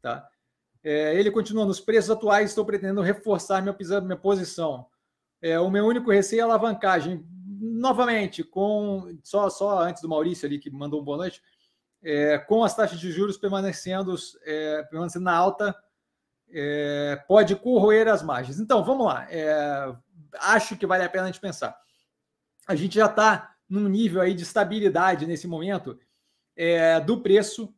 Tá? É, ele continua: nos preços atuais, estou pretendendo reforçar minha, minha posição. É, o meu único receio é alavancagem. Novamente, com só, só antes do Maurício ali que mandou um boa noite, é, com as taxas de juros permanecendo, é, permanecendo na alta, é, pode corroer as margens. Então, vamos lá. É, acho que vale a pena a gente pensar. A gente já está num nível aí de estabilidade nesse momento do preço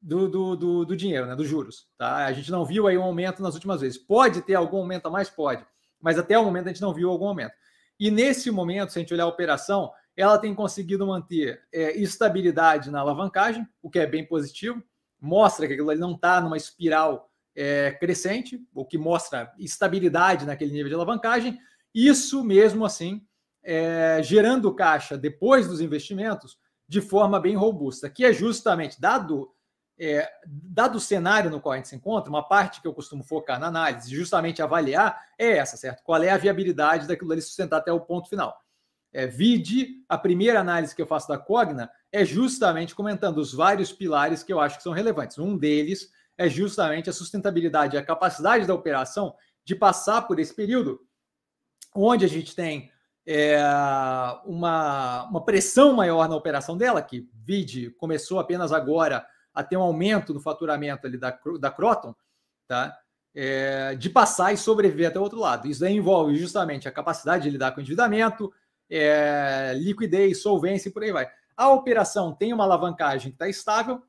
do, do, do, do, dinheiro, né, dos juros. Tá? A gente não viu aí um aumento nas últimas vezes. Pode ter algum aumento a mais? Pode. Mas até o momento a gente não viu algum aumento. E nesse momento, se a gente olhar a operação, ela tem conseguido manter é, estabilidade na alavancagem, o que é bem positivo. Mostra que aquilo ali não está numa espiral é, crescente, o que mostra estabilidade naquele nível de alavancagem. Isso mesmo assim, é, gerando caixa depois dos investimentos de forma bem robusta, que é justamente dado é, dado o cenário no qual a gente se encontra, uma parte que eu costumo focar na análise, justamente avaliar, é essa, certo? Qual é a viabilidade daquilo ali sustentar até o ponto final. É, vide, a primeira análise que eu faço da Cogna é justamente comentando os vários pilares que eu acho que são relevantes. Um deles é justamente a sustentabilidade, a capacidade da operação de passar por esse período onde a gente tem é, uma, uma pressão maior na operação dela, que vide começou apenas agora a ter um aumento no faturamento ali da, da Croton, tá? É, de passar e sobreviver até o outro lado. Isso envolve justamente a capacidade de lidar com endividamento, é, liquidez, solvência e por aí vai. A operação tem uma alavancagem que está estável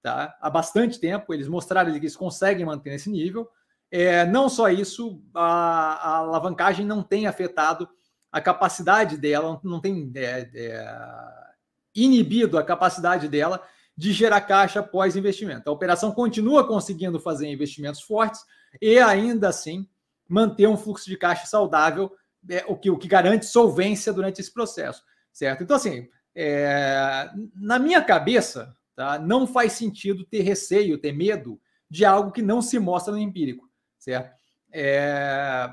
tá? há bastante tempo, eles mostraram que eles conseguem manter esse nível. É, não só isso, a, a, alavancagem não tem afetado a capacidade dela, não tem é, é, inibido a capacidade dela de gerar caixa após investimento. A operação continua conseguindo fazer investimentos fortes e ainda assim manter um fluxo de caixa saudável, é, o, que, o que garante solvência durante esse processo, certo? Então, assim, é, na minha cabeça, tá, não faz sentido ter receio, ter medo de algo que não se mostra no empírico, certo? É,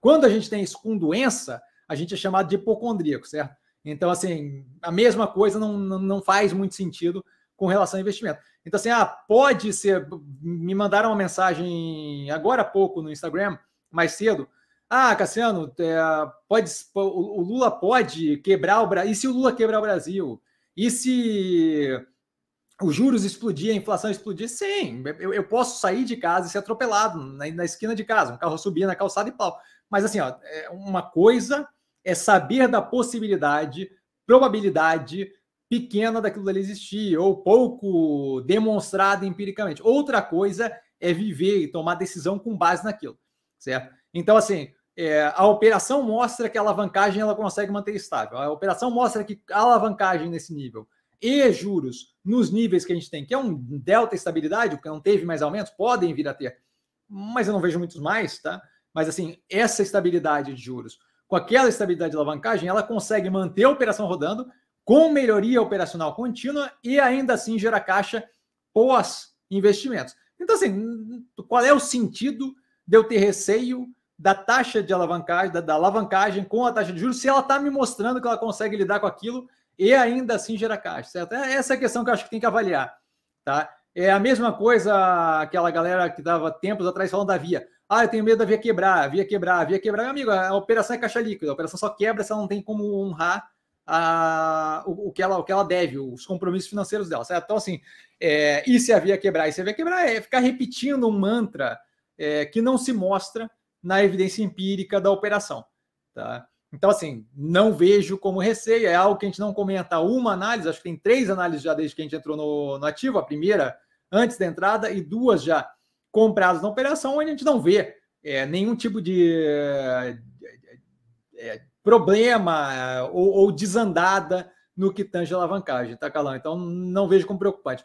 quando a gente tem isso com doença, a gente é chamado de hipocondríaco, certo? Então, assim, a mesma coisa não, não faz muito sentido com relação a investimento. Então, assim, ah, pode ser. Me mandaram uma mensagem agora há pouco no Instagram, mais cedo. Ah, Cassiano, é, pode, o, Lula pode quebrar o Brasil. E se o Lula quebrar o Brasil? E se os juros explodir, a inflação explodir? Sim, eu, eu posso sair de casa e ser atropelado na, na esquina de casa, um carro subir na calçada e pau. Mas assim, ó, é, uma coisa é saber da possibilidade, probabilidade, pequena daquilo ali existir, ou pouco demonstrada empiricamente. Outra coisa é viver e tomar decisão com base naquilo, certo? Então, assim, é, a operação mostra que a alavancagem ela consegue manter estável. A operação mostra que a alavancagem nesse nível e juros nos níveis que a gente tem, que é um delta estabilidade, porque não teve mais aumentos, podem vir a ter, mas eu não vejo muitos mais, tá? Mas assim, essa estabilidade de juros, com aquela estabilidade de alavancagem, ela consegue manter a operação rodando com melhoria operacional contínua e ainda assim gera caixa pós investimentos. Então, assim, qual é o sentido de eu ter receio da taxa de alavancagem, da, da alavancagem com a taxa de juros, se ela está me mostrando que ela consegue lidar com aquilo e ainda assim gera caixa, certo? É, essa é a questão que eu acho que tem que avaliar, tá? É a mesma coisa aquela galera que dava tempos atrás falando da Via. Ah, eu tenho medo da Via quebrar, Via quebrar, Via quebrar. Meu amigo, a operação é caixa líquida, a operação só quebra se ela não tem como honrar a, o, o, que ela, o que ela deve, os compromissos financeiros dela. Certo? Então, assim, é, e se havia quebrar, e se havia quebrar, é ficar repetindo um mantra é, que não se mostra na evidência empírica da operação. Tá? Então, assim, não vejo como receio, é algo que a gente não comenta uma análise, acho que tem três análises já desde que a gente entrou no, no ativo, a primeira antes da entrada e duas já compradas na operação, onde a gente não vê é, nenhum tipo de, é, problema é, ou, ou, desandada no que tange a alavancagem, tá, Calão? Então, não vejo como preocupante.